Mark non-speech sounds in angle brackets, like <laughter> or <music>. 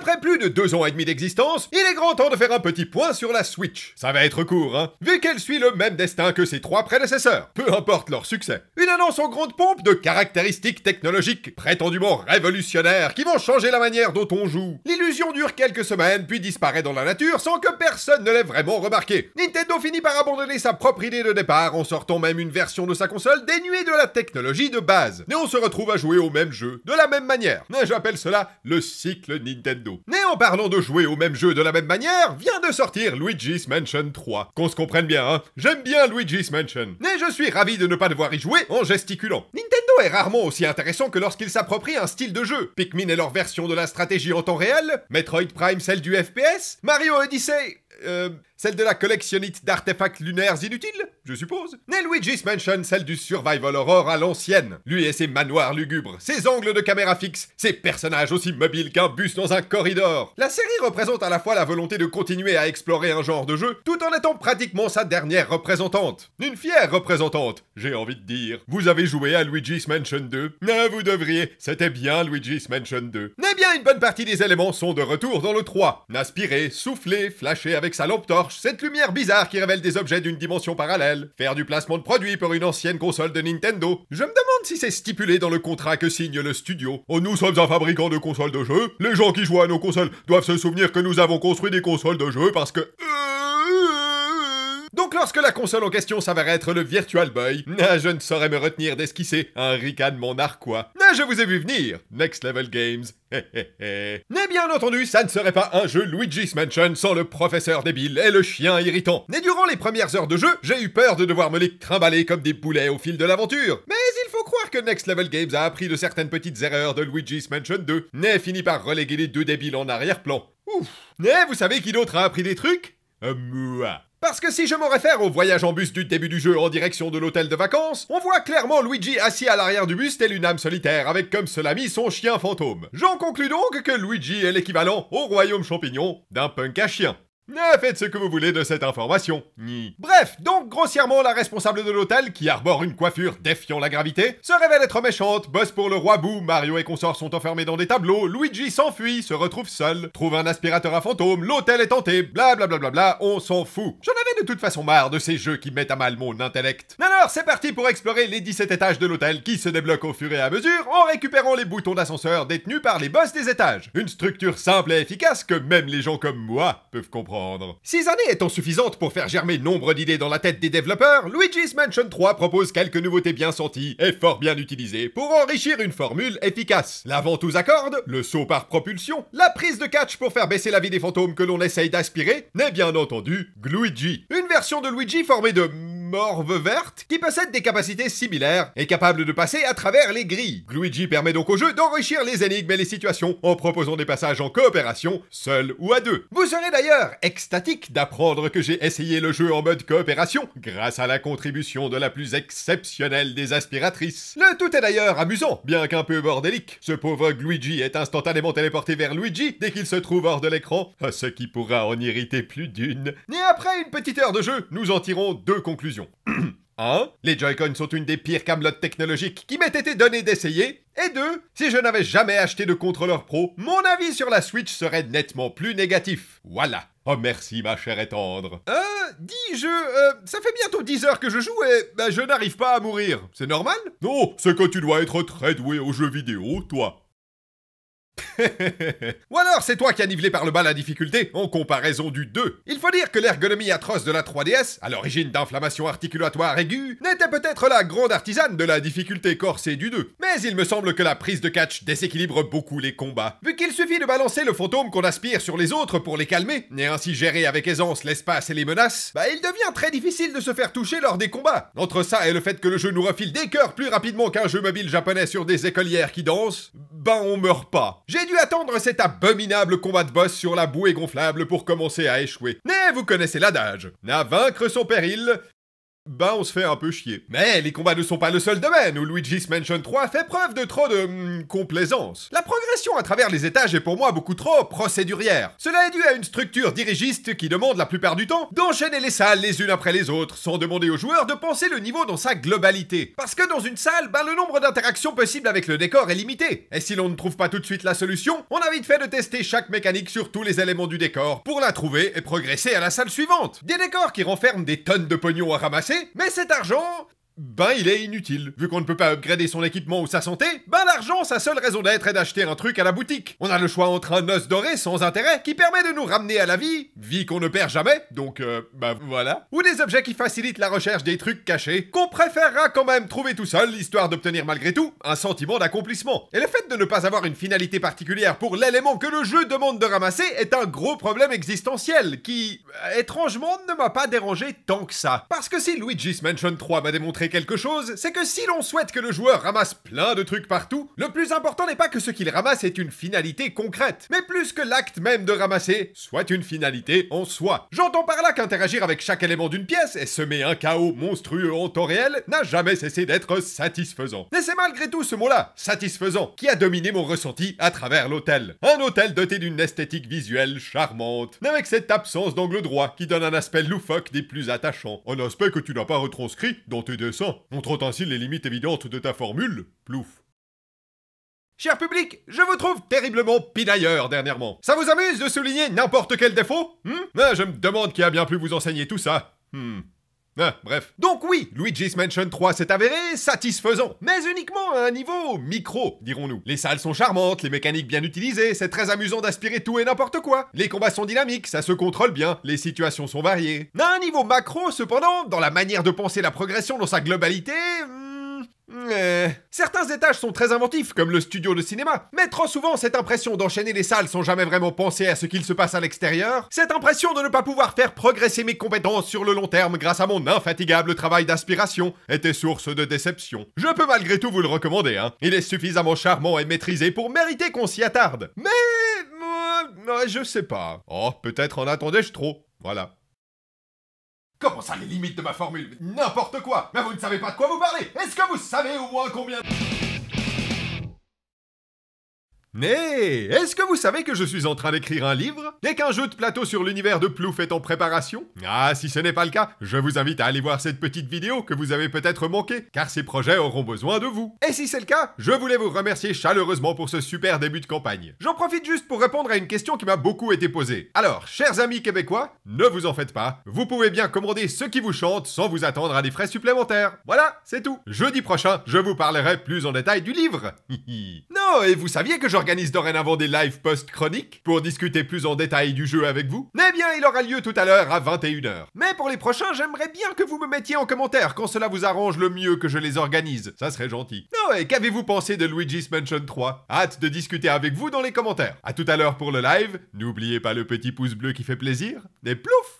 Après plus de deux ans et demi d'existence, il est grand temps de faire un petit point sur la Switch. Ça va être court, hein, vu qu'elle suit le même destin que ses trois prédécesseurs, peu importe leur succès. Une annonce en grande pompe de caractéristiques technologiques prétendument révolutionnaires qui vont changer la manière dont on joue. L'illusion dure quelques semaines puis disparaît dans la nature sans que personne ne l'ait vraiment remarqué. Nintendo finit par abandonner sa propre idée de départ en sortant même une version de sa console dénuée de la technologie de base. Et on se retrouve à jouer au même jeu, de la même manière. J'appelle cela le cycle Nintendo. Mais en parlant de jouer au même jeu de la même manière, vient de sortir Luigi's Mansion 3. Qu'on se comprenne bien, hein J'aime bien Luigi's Mansion. Mais je suis ravi de ne pas devoir y jouer en gesticulant. Nintendo est rarement aussi intéressant que lorsqu'il s'approprie un style de jeu. Pikmin est leur version de la stratégie en temps réel, Metroid Prime celle du FPS, Mario Odyssey... Euh, celle de la collectionnite d'artefacts lunaires inutiles, je suppose. Luigi's Mansion, celle du survival horror à l'ancienne. Lui et ses manoirs lugubres, ses angles de caméra fixe, ses personnages aussi mobiles qu'un bus dans un corridor. La série représente à la fois la volonté de continuer à explorer un genre de jeu, tout en étant pratiquement sa dernière représentante. Une fière représentante, j'ai envie de dire. Vous avez joué à Luigi's Mansion 2 Non, ah, vous devriez, c'était bien Luigi's Mansion 2. Eh bien, une bonne partie des éléments sont de retour dans le 3. N'aspirer, souffler, flasher avec sa lampe torche, cette lumière bizarre qui révèle des objets d'une dimension parallèle, faire du placement de produits pour une ancienne console de Nintendo. Je me demande si c'est stipulé dans le contrat que signe le studio. Oh, nous sommes un fabricant de consoles de jeux. Les gens qui jouent à nos consoles doivent se souvenir que nous avons construit des consoles de jeux parce que... Euh, donc lorsque la console en question s'avère être le Virtual Boy, <laughs> je ne saurais me retenir d'esquisser un ricanement narquois. Je vous ai vu venir, Next Level Games. <laughs> Mais bien entendu, ça ne serait pas un jeu Luigi's Mansion sans le professeur débile et le chien irritant. Mais durant les premières heures de jeu, j'ai eu peur de devoir me les trimballer comme des boulets au fil de l'aventure. Mais il faut croire que Next Level Games a appris de certaines petites erreurs de Luigi's Mansion 2, et finit par reléguer les deux débiles en arrière-plan. Ouf. Mais vous savez qui d'autre a appris des trucs euh, Moi. Parce que si je me réfère au voyage en bus du début du jeu en direction de l'hôtel de vacances, on voit clairement Luigi assis à l'arrière du bus tel une âme solitaire avec comme seul ami son chien fantôme. J'en conclus donc que Luigi est l'équivalent au royaume champignon d'un punk à chien. Faites ce que vous voulez de cette information. Bref, donc grossièrement, la responsable de l'hôtel, qui arbore une coiffure défiant la gravité, se révèle être méchante, bosse pour le roi Bou, Mario et consorts sont enfermés dans des tableaux, Luigi s'enfuit, se retrouve seul, trouve un aspirateur à fantôme. l'hôtel est tenté, blablabla, bla on s'en fout. J'en avais de toute façon marre de ces jeux qui mettent à mal mon intellect. Alors, c'est parti pour explorer les 17 étages de l'hôtel qui se débloquent au fur et à mesure en récupérant les boutons d'ascenseur détenus par les boss des étages. Une structure simple et efficace que même les gens comme moi peuvent comprendre. Six années étant suffisantes pour faire germer nombre d'idées dans la tête des développeurs, Luigi's Mansion 3 propose quelques nouveautés bien senties et fort bien utilisées pour enrichir une formule efficace. La ventouse à cordes, le saut par propulsion, la prise de catch pour faire baisser la vie des fantômes que l'on essaye d'aspirer, n'est bien entendu Gluigi. Une version de Luigi formée de morve verte qui possède des capacités similaires et capable de passer à travers les grilles. Luigi permet donc au jeu d'enrichir les énigmes et les situations en proposant des passages en coopération, seul ou à deux. Vous serez d'ailleurs extatique d'apprendre que j'ai essayé le jeu en mode coopération grâce à la contribution de la plus exceptionnelle des aspiratrices. Le tout est d'ailleurs amusant, bien qu'un peu bordélique. Ce pauvre Luigi est instantanément téléporté vers Luigi dès qu'il se trouve hors de l'écran, ce qui pourra en irriter plus d'une. Et après une petite heure de jeu, nous en tirons deux conclusions 1. <clears throat> Les Joy-Con sont une des pires camelotes technologiques qui m'ait été donnée d'essayer. Et 2. Si je n'avais jamais acheté de contrôleur pro, mon avis sur la Switch serait nettement plus négatif. Voilà. Oh merci ma chère et tendre. Euh, dis-je, euh, ça fait bientôt 10 heures que je joue et bah, je n'arrive pas à mourir. C'est normal Non, c'est que tu dois être très doué aux jeux vidéo, toi. <laughs> Ou alors c'est toi qui as nivelé par le bas la difficulté en comparaison du 2. Il faut dire que l'ergonomie atroce de la 3DS, à l'origine d'inflammations articulatoires aiguës, n'était peut-être la grande artisane de la difficulté corsée du 2. Mais il me semble que la prise de catch déséquilibre beaucoup les combats. Vu qu'il suffit de balancer le fantôme qu'on aspire sur les autres pour les calmer, et ainsi gérer avec aisance l'espace et les menaces, bah il devient très difficile de se faire toucher lors des combats. Entre ça et le fait que le jeu nous refile des cœurs plus rapidement qu'un jeu mobile japonais sur des écolières qui dansent, ben on meurt pas. J'ai dû attendre cet abominable combat de boss sur la bouée gonflable pour commencer à échouer. Mais vous connaissez l'adage, Na vaincre son péril, ben on se fait un peu chier. Mais les combats ne sont pas le seul domaine où Luigi's Mansion 3 fait preuve de trop de... Hmm, complaisance. La progression à travers les étages est pour moi beaucoup trop procédurière. Cela est dû à une structure dirigiste qui demande la plupart du temps d'enchaîner les salles les unes après les autres, sans demander aux joueurs de penser le niveau dans sa globalité. Parce que dans une salle, ben le nombre d'interactions possibles avec le décor est limité. Et si l'on ne trouve pas tout de suite la solution, on a vite fait de tester chaque mécanique sur tous les éléments du décor pour la trouver et progresser à la salle suivante. Des décors qui renferment des tonnes de pognon à ramasser mais cet argent, ben il est inutile. Vu qu'on ne peut pas upgrader son équipement ou sa santé, ben l'argent, sa seule raison d'être est d'acheter un truc à la boutique. On a le choix entre un os doré sans intérêt qui permet de nous ramener à la vie, vie qu'on ne perd jamais, donc euh, ben voilà, ou des objets qui facilitent la recherche des trucs cachés, qu'on préférera quand même trouver tout seul, histoire d'obtenir malgré tout un sentiment d'accomplissement. Et le fait de ne pas avoir une finalité particulière pour l'élément que le jeu demande de ramasser est un gros problème existentiel qui, euh, étrangement, ne m'a pas dérangé tant que ça. Parce que si Luigi's Mansion 3 m'a démontré quelque chose, c'est que si l'on souhaite que le joueur ramasse plein de trucs partout, le plus important n'est pas que ce qu'il ramasse est une finalité concrète, mais plus que l'acte même de ramasser soit une finalité en soi. J'entends par là qu'interagir avec chaque élément d'une pièce et semer un chaos monstrueux en temps réel n'a jamais cessé d'être satisfaisant. Et c'est malgré tout ce mot-là, satisfaisant, qui a dominé mon ressenti à travers l'hôtel. Un hôtel doté d'une esthétique visuelle charmante, mais avec cette absence d'angle droit qui donne un aspect loufoque des plus attachants. Un aspect que tu n'as pas retranscrit dans tes dessins on montrant ainsi les limites évidentes de ta formule, plouf. Cher public, je vous trouve terriblement pidailleur dernièrement. Ça vous amuse de souligner n'importe quel défaut hmm ah, Je me demande qui a bien pu vous enseigner tout ça. Hmm. Ah, bref. Donc oui, Luigi's Mansion 3 s'est avéré satisfaisant, mais uniquement à un niveau micro, dirons-nous. Les salles sont charmantes, les mécaniques bien utilisées, c'est très amusant d'aspirer tout et n'importe quoi. Les combats sont dynamiques, ça se contrôle bien, les situations sont variées. À un niveau macro, cependant, dans la manière de penser la progression dans sa globalité, hmm, euh, certains étages sont très inventifs, comme le studio de cinéma, mais trop souvent cette impression d'enchaîner les salles sans jamais vraiment penser à ce qu'il se passe à l'extérieur, cette impression de ne pas pouvoir faire progresser mes compétences sur le long terme grâce à mon infatigable travail d'aspiration, était source de déception. Je peux malgré tout vous le recommander, hein. Il est suffisamment charmant et maîtrisé pour mériter qu'on s'y attarde. Mais... je sais pas. Oh, peut-être en attendais-je trop. Voilà. Comment ça, les limites de ma formule N'importe quoi Mais vous ne savez pas de quoi vous parlez Est-ce que vous savez au moins combien... Mais est-ce que vous savez que je suis en train d'écrire un livre et qu'un jeu de plateau sur l'univers de Plouf est en préparation Ah, si ce n'est pas le cas, je vous invite à aller voir cette petite vidéo que vous avez peut-être manquée, car ces projets auront besoin de vous. Et si c'est le cas, je voulais vous remercier chaleureusement pour ce super début de campagne. J'en profite juste pour répondre à une question qui m'a beaucoup été posée. Alors, chers amis québécois, ne vous en faites pas, vous pouvez bien commander ce qui vous chante sans vous attendre à des frais supplémentaires. Voilà, c'est tout. Jeudi prochain, je vous parlerai plus en détail du livre. <laughs> non, et vous saviez que je organise dorénavant des live post-chroniques pour discuter plus en détail du jeu avec vous. Eh bien, il aura lieu tout à l'heure à 21h. Mais pour les prochains, j'aimerais bien que vous me mettiez en commentaire quand cela vous arrange le mieux que je les organise. Ça serait gentil. Oh, et qu'avez-vous pensé de Luigi's Mansion 3 Hâte de discuter avec vous dans les commentaires. À tout à l'heure pour le live. N'oubliez pas le petit pouce bleu qui fait plaisir. Et plouf